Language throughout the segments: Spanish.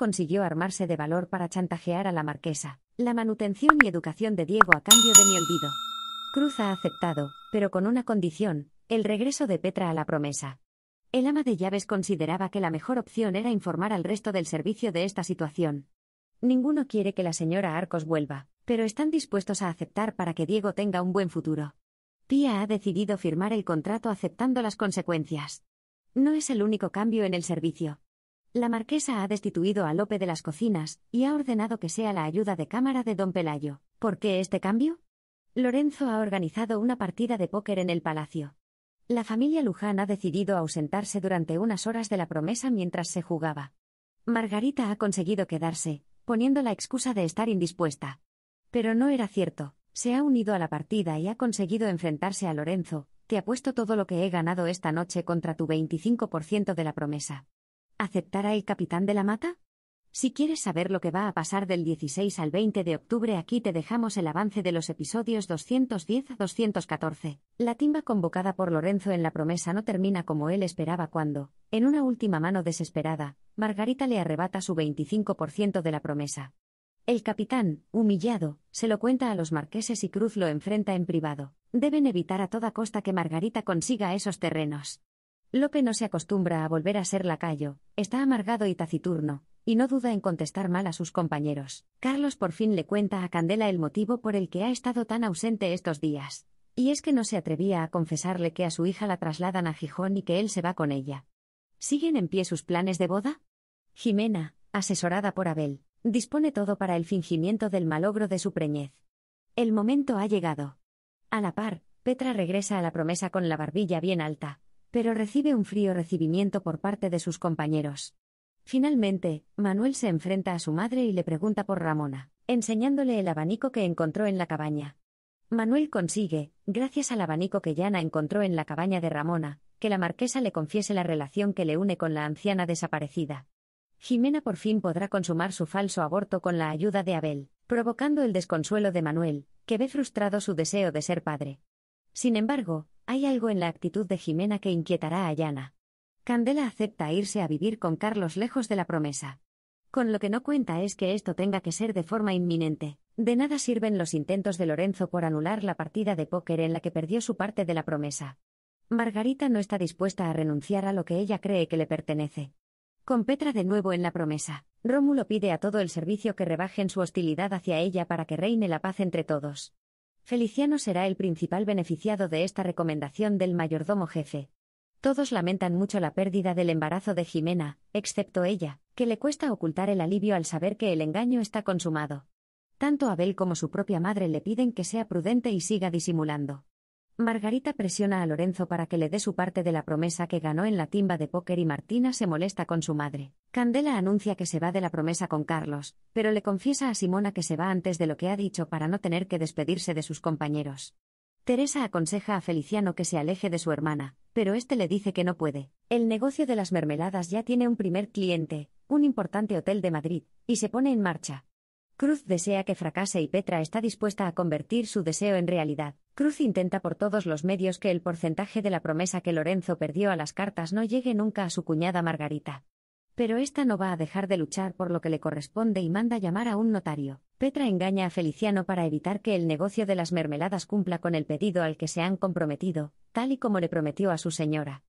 consiguió armarse de valor para chantajear a la marquesa. La manutención y educación de Diego a cambio de mi olvido. Cruz ha aceptado, pero con una condición, el regreso de Petra a la promesa. El ama de llaves consideraba que la mejor opción era informar al resto del servicio de esta situación. Ninguno quiere que la señora Arcos vuelva, pero están dispuestos a aceptar para que Diego tenga un buen futuro. Pía ha decidido firmar el contrato aceptando las consecuencias. No es el único cambio en el servicio. La marquesa ha destituido a Lope de las cocinas y ha ordenado que sea la ayuda de cámara de don Pelayo. ¿Por qué este cambio? Lorenzo ha organizado una partida de póker en el palacio. La familia Luján ha decidido ausentarse durante unas horas de la promesa mientras se jugaba. Margarita ha conseguido quedarse, poniendo la excusa de estar indispuesta. Pero no era cierto, se ha unido a la partida y ha conseguido enfrentarse a Lorenzo, te puesto todo lo que he ganado esta noche contra tu 25% de la promesa. ¿Aceptará el capitán de la mata? Si quieres saber lo que va a pasar del 16 al 20 de octubre, aquí te dejamos el avance de los episodios 210 a 214. La timba convocada por Lorenzo en la promesa no termina como él esperaba cuando, en una última mano desesperada, Margarita le arrebata su 25% de la promesa. El capitán, humillado, se lo cuenta a los marqueses y Cruz lo enfrenta en privado. Deben evitar a toda costa que Margarita consiga esos terrenos. Lope no se acostumbra a volver a ser lacayo, está amargado y taciturno, y no duda en contestar mal a sus compañeros. Carlos por fin le cuenta a Candela el motivo por el que ha estado tan ausente estos días. Y es que no se atrevía a confesarle que a su hija la trasladan a Gijón y que él se va con ella. ¿Siguen en pie sus planes de boda? Jimena, asesorada por Abel, dispone todo para el fingimiento del malogro de su preñez. El momento ha llegado. A la par, Petra regresa a la promesa con la barbilla bien alta, pero recibe un frío recibimiento por parte de sus compañeros. Finalmente, Manuel se enfrenta a su madre y le pregunta por Ramona, enseñándole el abanico que encontró en la cabaña. Manuel consigue, gracias al abanico que Yana encontró en la cabaña de Ramona, que la marquesa le confiese la relación que le une con la anciana desaparecida. Jimena por fin podrá consumar su falso aborto con la ayuda de Abel, provocando el desconsuelo de Manuel, que ve frustrado su deseo de ser padre. Sin embargo, hay algo en la actitud de Jimena que inquietará a Yana. Candela acepta irse a vivir con Carlos lejos de la promesa. Con lo que no cuenta es que esto tenga que ser de forma inminente. De nada sirven los intentos de Lorenzo por anular la partida de póker en la que perdió su parte de la promesa. Margarita no está dispuesta a renunciar a lo que ella cree que le pertenece. Con Petra de nuevo en la promesa, Rómulo pide a todo el servicio que rebajen su hostilidad hacia ella para que reine la paz entre todos. Feliciano será el principal beneficiado de esta recomendación del mayordomo jefe. Todos lamentan mucho la pérdida del embarazo de Jimena, excepto ella, que le cuesta ocultar el alivio al saber que el engaño está consumado. Tanto Abel como su propia madre le piden que sea prudente y siga disimulando. Margarita presiona a Lorenzo para que le dé su parte de la promesa que ganó en la timba de póker y Martina se molesta con su madre. Candela anuncia que se va de la promesa con Carlos, pero le confiesa a Simona que se va antes de lo que ha dicho para no tener que despedirse de sus compañeros. Teresa aconseja a Feliciano que se aleje de su hermana, pero este le dice que no puede. El negocio de las mermeladas ya tiene un primer cliente, un importante hotel de Madrid, y se pone en marcha. Cruz desea que fracase y Petra está dispuesta a convertir su deseo en realidad. Cruz intenta por todos los medios que el porcentaje de la promesa que Lorenzo perdió a las cartas no llegue nunca a su cuñada Margarita. Pero esta no va a dejar de luchar por lo que le corresponde y manda llamar a un notario. Petra engaña a Feliciano para evitar que el negocio de las mermeladas cumpla con el pedido al que se han comprometido, tal y como le prometió a su señora.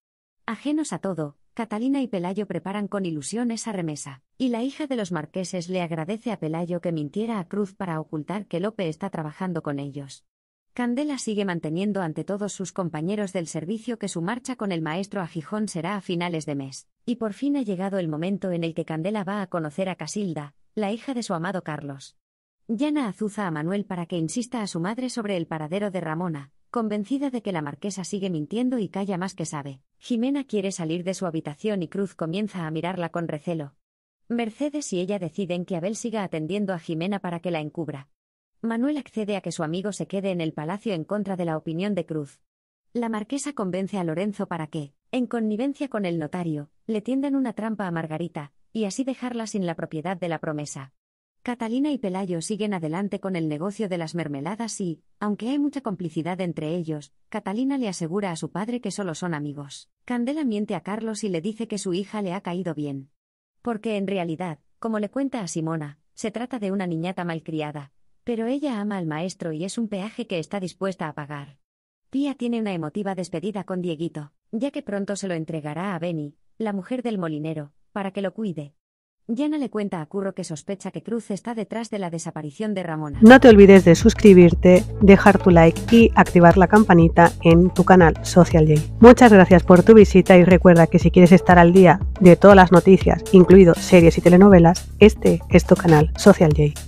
Ajenos a todo, Catalina y Pelayo preparan con ilusión esa remesa, y la hija de los marqueses le agradece a Pelayo que mintiera a Cruz para ocultar que Lope está trabajando con ellos. Candela sigue manteniendo ante todos sus compañeros del servicio que su marcha con el maestro a Gijón será a finales de mes, y por fin ha llegado el momento en el que Candela va a conocer a Casilda, la hija de su amado Carlos. Llana azuza a Manuel para que insista a su madre sobre el paradero de Ramona, Convencida de que la marquesa sigue mintiendo y calla más que sabe, Jimena quiere salir de su habitación y Cruz comienza a mirarla con recelo. Mercedes y ella deciden que Abel siga atendiendo a Jimena para que la encubra. Manuel accede a que su amigo se quede en el palacio en contra de la opinión de Cruz. La marquesa convence a Lorenzo para que, en connivencia con el notario, le tiendan una trampa a Margarita, y así dejarla sin la propiedad de la promesa. Catalina y Pelayo siguen adelante con el negocio de las mermeladas y, aunque hay mucha complicidad entre ellos, Catalina le asegura a su padre que solo son amigos. Candela miente a Carlos y le dice que su hija le ha caído bien. Porque en realidad, como le cuenta a Simona, se trata de una niñata malcriada, pero ella ama al maestro y es un peaje que está dispuesta a pagar. Pía tiene una emotiva despedida con Dieguito, ya que pronto se lo entregará a Benny, la mujer del molinero, para que lo cuide, no le cuenta a Curro que sospecha que Cruz está detrás de la desaparición de Ramona. No te olvides de suscribirte, dejar tu like y activar la campanita en tu canal Social J. Muchas gracias por tu visita y recuerda que si quieres estar al día de todas las noticias, incluido series y telenovelas, este es tu canal Social J.